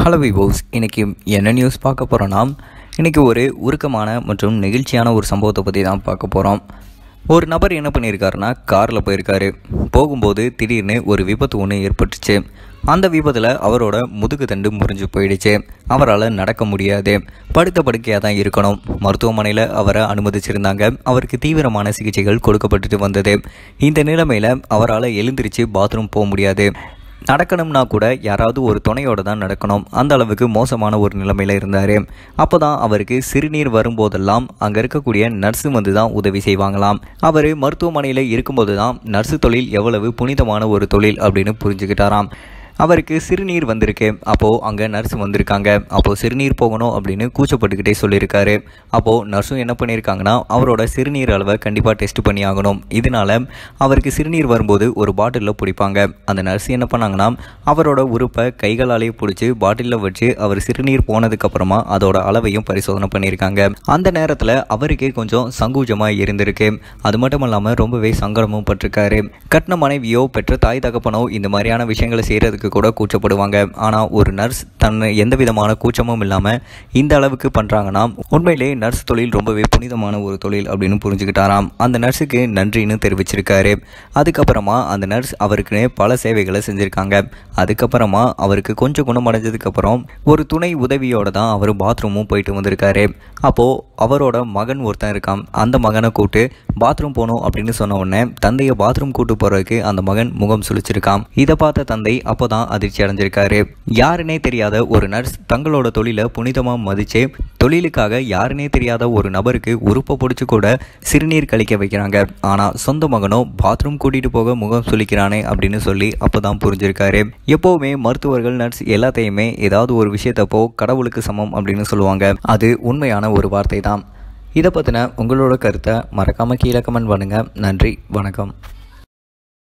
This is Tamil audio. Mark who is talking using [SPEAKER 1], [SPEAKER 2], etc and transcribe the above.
[SPEAKER 1] ஹலோ விபோஸ் இன்றைக்கி என்ன நியூஸ் பார்க்க போகிறோன்னா இன்றைக்கி ஒரு உருக்கமான மற்றும் நெகிழ்ச்சியான ஒரு சம்பவத்தை பற்றி தான் பார்க்க போகிறோம் ஒரு நபர் என்ன பண்ணியிருக்காருன்னா காரில் போயிருக்காரு போகும்போது திடீர்னு ஒரு விபத்து ஒன்று ஏற்பட்டுச்சு அந்த விபத்தில் அவரோட முதுகு தண்டு முறிஞ்சு போயிடுச்சு அவரால் நடக்க முடியாது படுத்த படுக்கையாக தான் இருக்கணும் மருத்துவமனையில் அவரை அனுமதிச்சிருந்தாங்க அவருக்கு தீவிரமான சிகிச்சைகள் கொடுக்கப்பட்டுட்டு வந்தது இந்த நிலைமையில் அவரால் எழுந்திரிச்சு பாத்ரூம் போக முடியாது நடக்கணும்னா கூட யாராவது ஒரு துணையோடு தான் நடக்கணும் அந்த அளவுக்கு மோசமான ஒரு நிலைமையில் இருந்தார் அப்போ தான் அவருக்கு சிறுநீர் வரும்போதெல்லாம் அங்கே இருக்கக்கூடிய நர்ஸு வந்து தான் உதவி செய்வாங்களாம் அவர் மருத்துவமனையில் இருக்கும்போது தான் நர்ஸு தொழில் எவ்வளவு புனிதமான ஒரு தொழில் அப்படின்னு புரிஞ்சுக்கிட்டாராம் அவருக்கு சிறுநீர் வந்திருக்கு அப்போது அங்கே நர்ஸ் வந்திருக்காங்க அப்போது சிறுநீர் போகணும் அப்படின்னு கூச்சப்பட்டுக்கிட்டே சொல்லியிருக்காரு அப்போது நர்ஸும் என்ன பண்ணியிருக்காங்கன்னா அவரோட சிறுநீர் அளவை கண்டிப்பாக டெஸ்ட் பண்ணி ஆகணும் இதனால் அவருக்கு சிறுநீர் வரும்போது ஒரு பாட்டிலில் பிடிப்பாங்க அந்த நர்ஸ் என்ன பண்ணாங்கன்னா அவரோட உறுப்பை கைகளாலேயே பிடிச்சி பாட்டிலில் வச்சு அவர் சிறுநீர் போனதுக்கப்புறமா அதோட அளவையும் பரிசோதனை பண்ணியிருக்காங்க அந்த நேரத்தில் அவருக்கே கொஞ்சம் சங்கூஜமாக இருந்திருக்கு அது மட்டும் இல்லாமல் ரொம்பவே சங்கடமும் பட்டிருக்காரு கட்டின மனைவியோ பெற்ற தாய் தகப்பனோ இந்த மாதிரியான விஷயங்களை செய்கிறதுக்கு பேருக்கு கூட கூச்சப்படுவாங்க ஆனால் ஒரு நர்ஸ் தன்னை எந்த விதமான கூச்சமும் இல்லாமல் இந்த அளவுக்கு பண்ணுறாங்கன்னா உண்மையிலே நர்ஸ் தொழில் ரொம்பவே புனிதமான ஒரு தொழில் அப்படின்னு புரிஞ்சுக்கிட்டாராம் அந்த நர்ஸுக்கு நன்றின்னு தெரிவிச்சிருக்காரு அதுக்கப்புறமா அந்த நர்ஸ் அவருக்குன்னே பல சேவைகளை செஞ்சுருக்காங்க அதுக்கப்புறமா அவருக்கு கொஞ்சம் குணமடைஞ்சதுக்கப்புறம் ஒரு துணை உதவியோட தான் அவர் பாத்ரூமும் போயிட்டு வந்திருக்காரு அப்போது அவரோட மகன் ஒருத்தன் இருக்கான் அந்த மகனை கூட்டு பாத்ரூம் போகணும் அப்படின்னு சொன்ன உடனே தந்தையை பாத்ரூம் கூட்டு போகிறதுக்கு அந்த மகன் முகம் சுழிச்சிருக்கான் இதை பார்த்த தந்தை அப்போ தான் அதிர்ச்சி அடைஞ்சிருக்காரு யாருனே தெரியாத ஒரு நர்ஸ் தங்களோட தொழிலை புனிதமாக மதிச்சு தொழிலுக்காக யாருனே தெரியாத ஒரு நபருக்கு உறுப்பை பிடிச்சி கூட சிறுநீர் கழிக்க வைக்கிறாங்க ஆனால் சொந்த மகனோ பாத்ரூம் கூட்டிகிட்டு போக முகம் சுளிக்கிறானே அப்படின்னு சொல்லி அப்போ தான் புரிஞ்சிருக்காரு எப்போவுமே மருத்துவர்கள் நர்ஸ் எல்லாத்தையுமே ஏதாவது ஒரு விஷயத்தப்போ கடவுளுக்கு சமம் அப்படின்னு சொல்லுவாங்க அது உண்மையான ஒரு வார்த்தை தான் இதை பற்றின உங்களோட கருத்தை மறக்காமல் கீழே கமெண்ட் பண்ணுங்கள் நன்றி வணக்கம்